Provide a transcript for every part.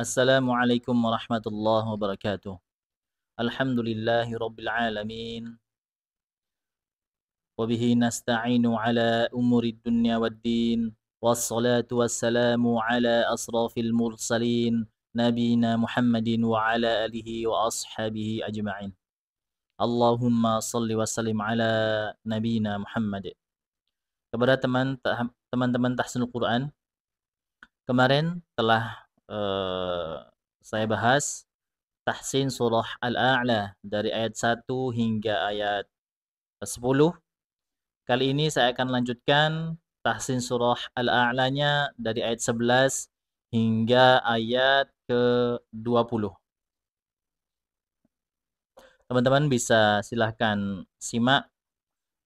السلام عليكم ورحمة Alhamdulillahi rabbil الحمد لله nasta'inu العالمين وبه dunya على أمور الدنيا والدين asrafil والسلام على Muhammadin wa نبينا alihi wa آله وأصحابه Allahumma salli wa وسلم على نبينا محمد Kepada teman-teman al Quran, kemarin telah Eh, saya bahas tahsin surah Al-A'la dari ayat 1 hingga ayat 10. Kali ini saya akan lanjutkan tahsin surah Al-A'lanya dari ayat 11 hingga ayat ke-20. Teman-teman bisa silahkan simak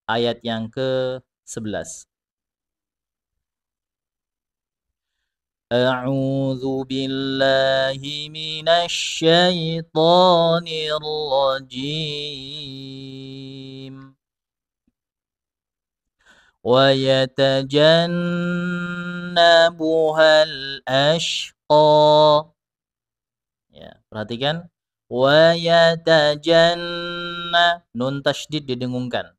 ayat yang ke-11. أعوذ بالله من الشيطان الرجيم ويتجنبها الأشقى ya perhatikan wayatajanna nun tasydid didengungkan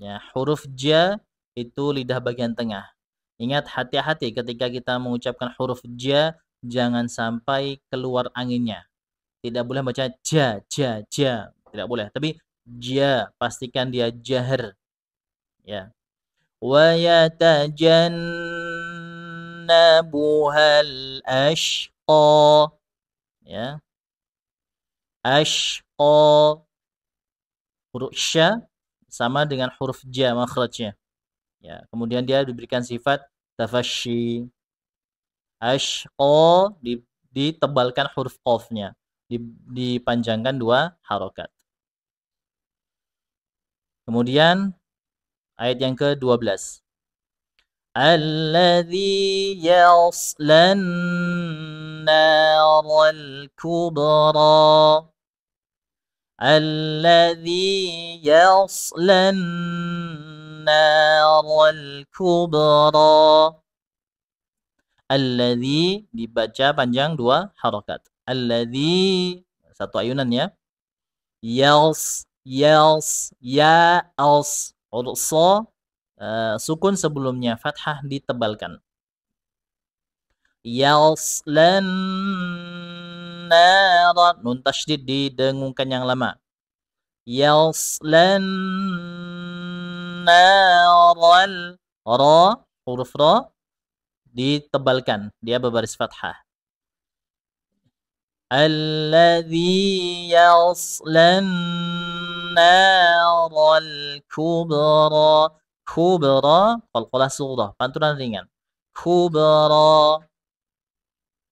ya huruf ja itu lidah bagian tengah Ingat hati-hati ketika kita mengucapkan huruf ja, jangan sampai keluar anginnya. Tidak boleh baca ja, ja, ja. Tidak boleh. Tapi ja, pastikan dia jaher Ya. Wa yatajannabuhal al-ashqa. Ya. Ashqa. Huruf sya sama dengan huruf ja makhrajnya. Ya, kemudian dia diberikan sifat tafashi. Ashqa ditebalkan huruf qafnya, dipanjangkan dua harokat. Kemudian ayat yang ke-12. Alladhi yaslan Al kubra Alladhi yaslan النار الكبرى Alladhi dibaca panjang dua harokat. Alladhi satu ayunan ya. Yals, yals, ya als Ursa uh, sukun sebelumnya fathah ditebalkan. yals lan nara nun didengungkan yang lama. yals lan naran. Ra, huruf ra ditebalkan. Dia berbaris fathah. Alladhi yaslan naral kubra. Kubra, kalkulah sughra, pantulan ringan. Kubra.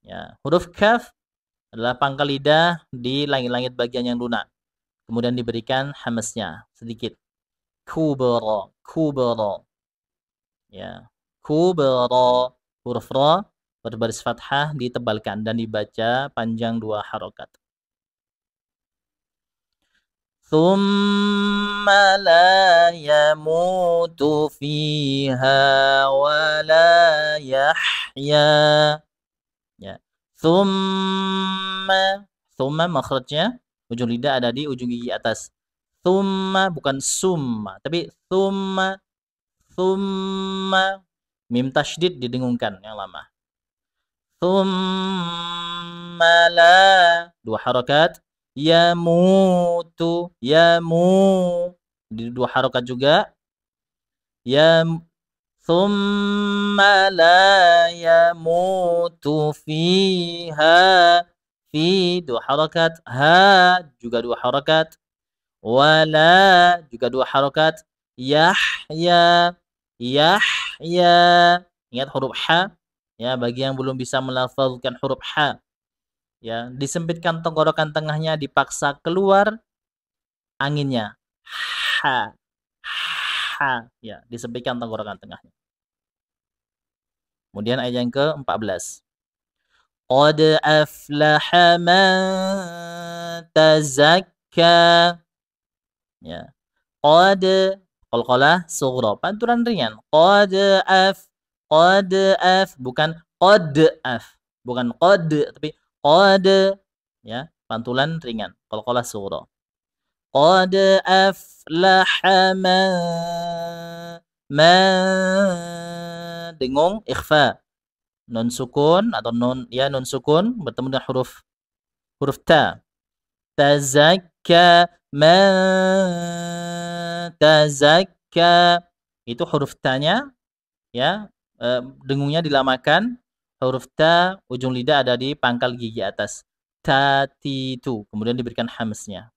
Ya, huruf kaf adalah pangkal lidah di langit-langit bagian yang lunak. Kemudian diberikan hamasnya sedikit kubra kubra ya kubra huruf ra berbaris fathah ditebalkan dan dibaca panjang dua harokat ثم لا يموت فيها ولا يحيا ya ثم ثم makhrajnya. ujung lidah ada di ujung gigi atas thumma bukan summa tapi thumma thumma mim tasydid didengungkan yang lama thumma la dua harakat yamutu yamu di dua harakat juga ya thumma la yamutu fiha fi dua harakat ha juga dua harakat wala juga dua harokat yahya yahya ingat huruf h ya bagi yang belum bisa melafalkan huruf h ya disempitkan tenggorokan tengahnya dipaksa keluar anginnya ha ha ya disempitkan tenggorokan tengahnya kemudian ayat yang ke-14 qad aflaha man tazakka ya qad qalqalah sughra pantulan ringan qad af qad af bukan qad af bukan qad tapi qad ya pantulan ringan qalqalah sughra qad f lahama ma dengung ikhfa non sukun atau non ya non sukun bertemu dengan huruf huruf ta tazakka man tazakka itu huruf tanya ya e, dengungnya dilamakan huruf ta ujung lidah ada di pangkal gigi atas ta ti tu kemudian diberikan hamsnya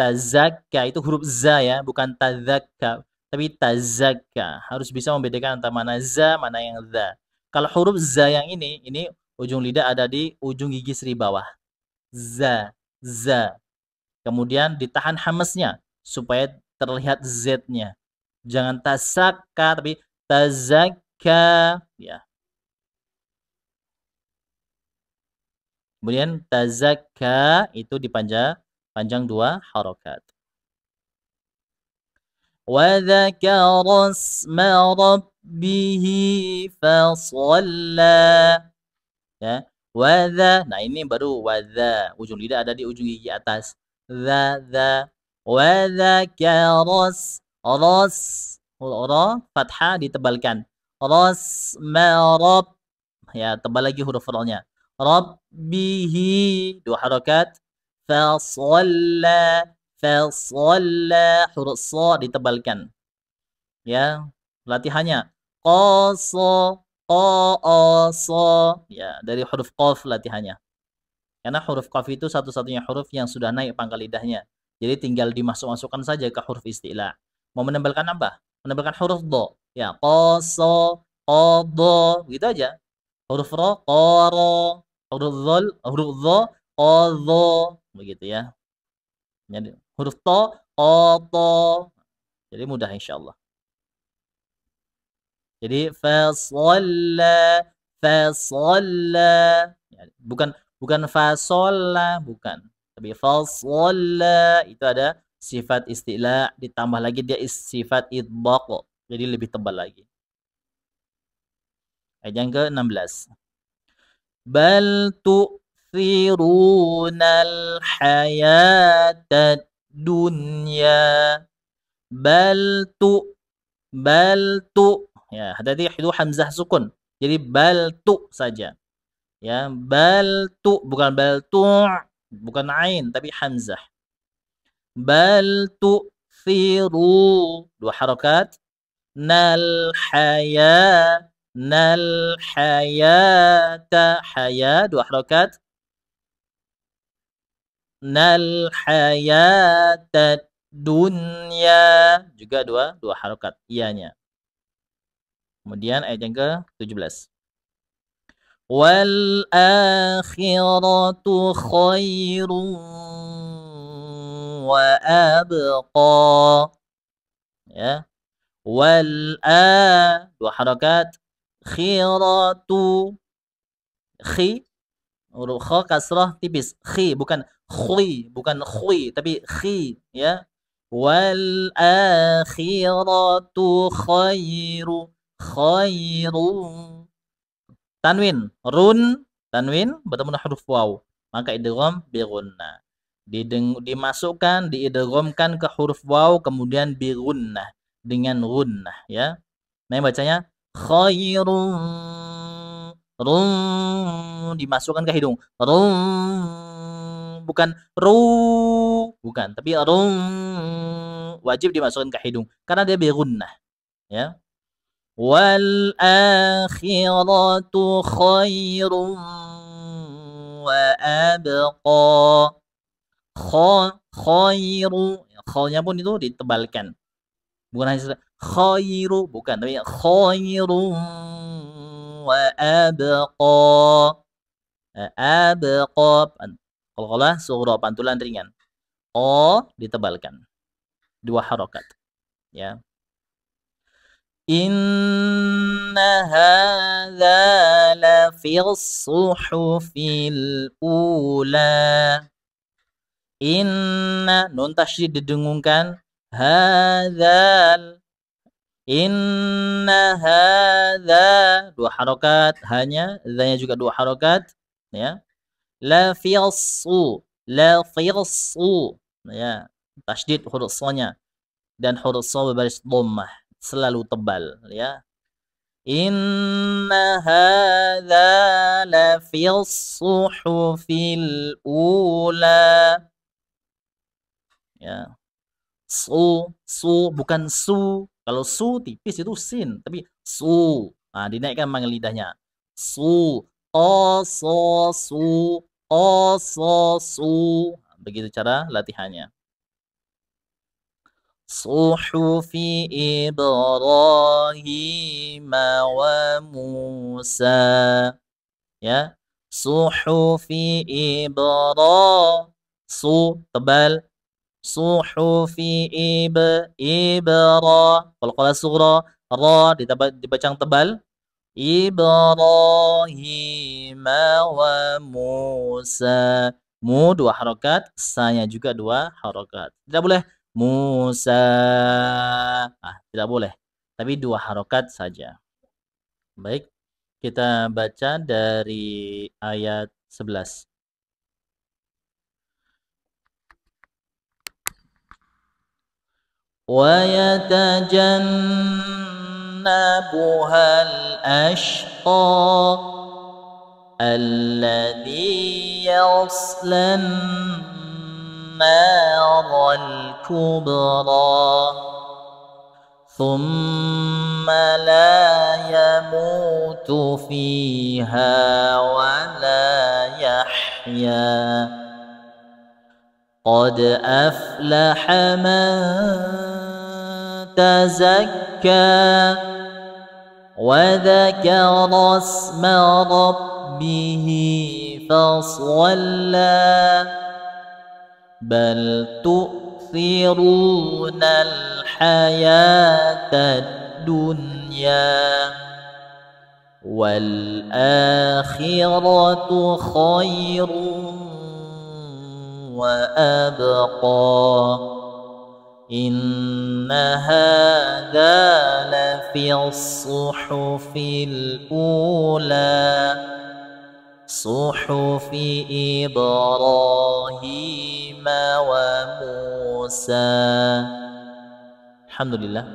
tazakka itu huruf za ya bukan tazakka tapi tazakka harus bisa membedakan antara mana za mana yang za kalau huruf za yang ini ini ujung lidah ada di ujung gigi seri bawah za za. Kemudian ditahan hamesnya supaya terlihat z-nya. Jangan tasaka tapi tazaka ya. Kemudian tazaka itu dipanjang panjang dua harokat. وذكر اسم ربه فصلى ya Wadha. Nah ini baru wadha. Ujung lidah ada di ujung gigi atas. Dha, dha. Wadha karos. Ros. Ro. Fathah ditebalkan. Ros merob, Ya tebal lagi huruf nya. Rabbihi. Dua harakat. Fasalla. Fasalla. Huruf so ditebalkan. Ya. Latihannya. Qasa. O o, so. Ya, dari huruf qaf latihannya. Karena huruf qaf itu satu-satunya huruf yang sudah naik pangkal lidahnya. Jadi tinggal dimasuk-masukkan saja ke huruf istilah. Mau menempelkan apa? Menempelkan huruf do. Ya, O so, o do. gitu aja. Huruf ro, o ro. Huruf zol, huruf zo, o zo. Begitu ya. Jadi, huruf to, o to. Jadi mudah insyaallah jadi fasalla fasalla ya, bukan bukan fasalla bukan tapi fasalla itu ada sifat istilah ditambah lagi dia sifat idbaq jadi lebih tebal lagi ayat yang ke-16 bal Tirunal hayatat dunya bal tu bal tu Ya, hati-hati itu hamzah sukun. Jadi baltu saja. Ya, baltu bukan baltu, bukan ain tapi hamzah. Baltu firu dua harakat nal haya nal hayata haya dua harakat nal hayata dunia juga dua dua harokat ianya Kemudian ayat yang ke-17. Wal akhiratu khairun wa abqa. Ya. Wal a dua harakat khiratu khi huruf kha kasrah tipis khi bukan khui bukan khui tapi khi ya wal akhiratu khairu khairu tanwin run tanwin bertemu dengan huruf waw maka idgham bi gunnah Dideng, dimasukkan diidghamkan ke huruf waw kemudian bi gunnah dengan gunnah ya nah bacanya khairu run dimasukkan ke hidung run bukan ru bukan tapi run wajib dimasukkan ke hidung karena dia bi gunnah ya والآخرة خير وأبقى خ khairu khonya pun itu ditebalkan bukan hanya khairu bukan tapi khairu wa abqa abqa kalau kalah surah pantulan ringan o ditebalkan dua harokat ya Inna إن هذا لفي الصحف الأولى Inna nun tasydid didengungkan hadzal inna hadza dua harokat hanya zanya juga dua harokat ya la firsu la firsu ya tasydid huruf dan huruf berbaris dhammah selalu tebal ya Inna hadza la fil suhufil ula ya su su bukan su kalau su tipis itu sin tapi su nah, dinaikkan manggil lidahnya su o so su o so su nah, begitu cara latihannya ibrahim wa musa ya suhufi ibra su tebal suhufi ib ibra kalau kalau surah ra ditambah dibaca yang tebal Ibrahim wa Musa mu dua harokat saya juga dua harokat tidak boleh Musa. Ah, tidak boleh. Tapi dua harokat saja. Baik, kita baca dari ayat 11. ويتجنبها الأشقى الذي يصلى النار الكبرى ثم لا يموت فيها ولا يحيا قد افلح من تزكى وذكر اسم ربه فصلى بل تؤثرون الحياة الدنيا والآخرة خير وأبقى إن هذا لفي الصحف الأولى صحف إبراهيم وموسى الحمد لله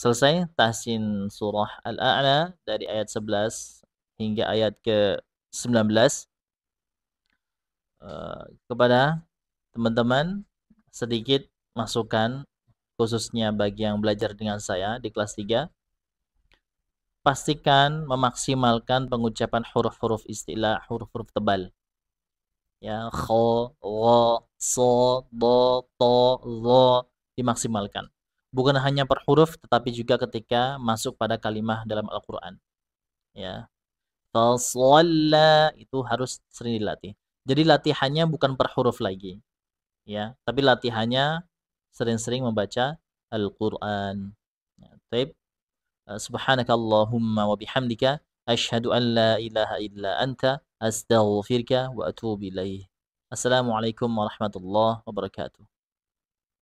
Selesai tahsin surah Al-A'la dari ayat 11 hingga ayat ke-19 uh, eh, kepada teman-teman sedikit masukan khususnya bagi yang belajar dengan saya di kelas 3 pastikan memaksimalkan pengucapan huruf-huruf istilah, huruf-huruf tebal. Ya, kho, wo so, do, to, lo dimaksimalkan. Bukan hanya per huruf, tetapi juga ketika masuk pada kalimat dalam Al-Quran. Ya, Fasalla itu harus sering dilatih. Jadi latihannya bukan per huruf lagi. Ya, tapi latihannya sering-sering membaca Al-Qur'an. Ya, آه، سبحانك اللهم وبحمدك أشهد أن لا إله إلا أنت أستغفرك وأتوب إليه السلام عليكم ورحمة الله وبركاته